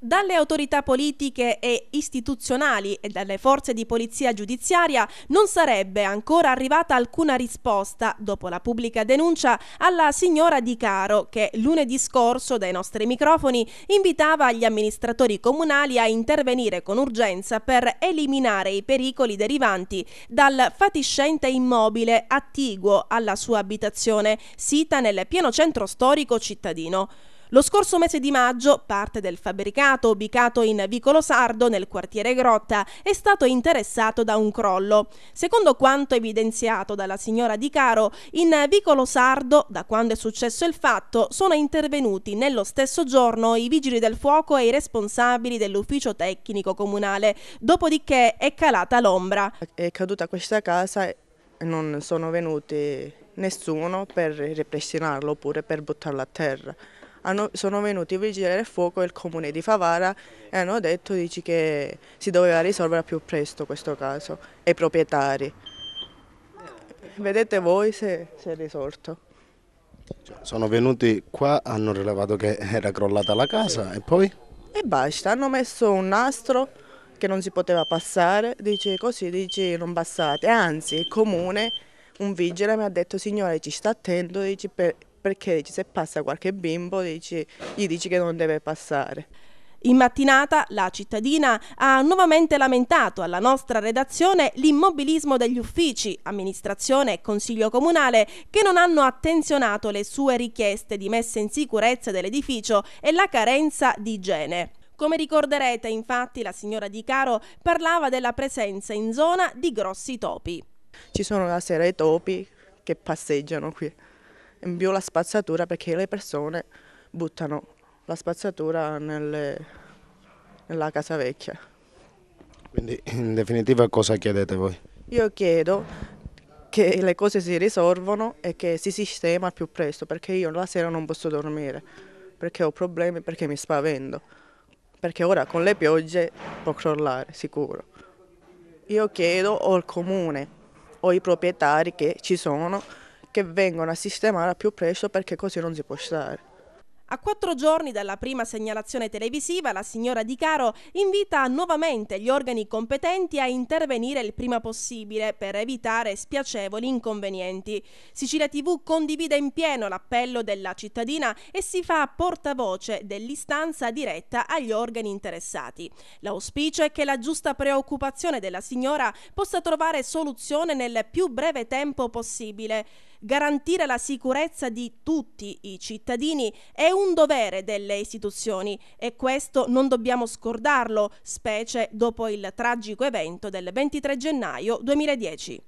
Dalle autorità politiche e istituzionali e dalle forze di polizia giudiziaria non sarebbe ancora arrivata alcuna risposta dopo la pubblica denuncia alla signora Di Caro che lunedì scorso dai nostri microfoni invitava gli amministratori comunali a intervenire con urgenza per eliminare i pericoli derivanti dal fatiscente immobile attiguo alla sua abitazione sita nel pieno centro storico cittadino. Lo scorso mese di maggio parte del fabbricato ubicato in Vicolo Sardo nel quartiere Grotta è stato interessato da un crollo. Secondo quanto evidenziato dalla signora Di Caro, in Vicolo Sardo, da quando è successo il fatto, sono intervenuti nello stesso giorno i vigili del fuoco e i responsabili dell'ufficio tecnico comunale, dopodiché è calata l'ombra. È caduta questa casa e non sono venuti nessuno per ripristinarlo oppure per buttarla a terra hanno, sono venuti i vigili del fuoco e il comune di Favara e hanno detto dici, che si doveva risolvere più presto questo caso e i proprietari. Vedete voi se, se è risolto. Cioè, sono venuti qua, hanno rilevato che era crollata la casa e poi? E basta, hanno messo un nastro che non si poteva passare, dice così, dice non passate, anzi il comune, un vigile mi ha detto signore ci sta attento, dice, per, perché dici, se passa qualche bimbo dici, gli dici che non deve passare. In mattinata la cittadina ha nuovamente lamentato alla nostra redazione l'immobilismo degli uffici, amministrazione e consiglio comunale che non hanno attenzionato le sue richieste di messa in sicurezza dell'edificio e la carenza di igiene. Come ricorderete, infatti, la signora Di Caro parlava della presenza in zona di grossi topi. Ci sono la sera i topi che passeggiano qui in più la spazzatura perché le persone buttano la spazzatura nelle, nella casa vecchia. Quindi in definitiva cosa chiedete voi? Io chiedo che le cose si risolvono e che si sistema più presto perché io la sera non posso dormire perché ho problemi, perché mi spavento perché ora con le piogge può crollare sicuro. Io chiedo o al comune o ai proprietari che ci sono che vengano a sistemare a più presto perché così non si può stare. A quattro giorni dalla prima segnalazione televisiva, la signora Di Caro invita nuovamente gli organi competenti a intervenire il prima possibile per evitare spiacevoli inconvenienti. Sicilia TV condivide in pieno l'appello della cittadina e si fa portavoce dell'istanza diretta agli organi interessati. L'auspicio è che la giusta preoccupazione della signora possa trovare soluzione nel più breve tempo possibile garantire la sicurezza di tutti i cittadini è un dovere delle istituzioni e questo non dobbiamo scordarlo, specie dopo il tragico evento del 23 gennaio 2010.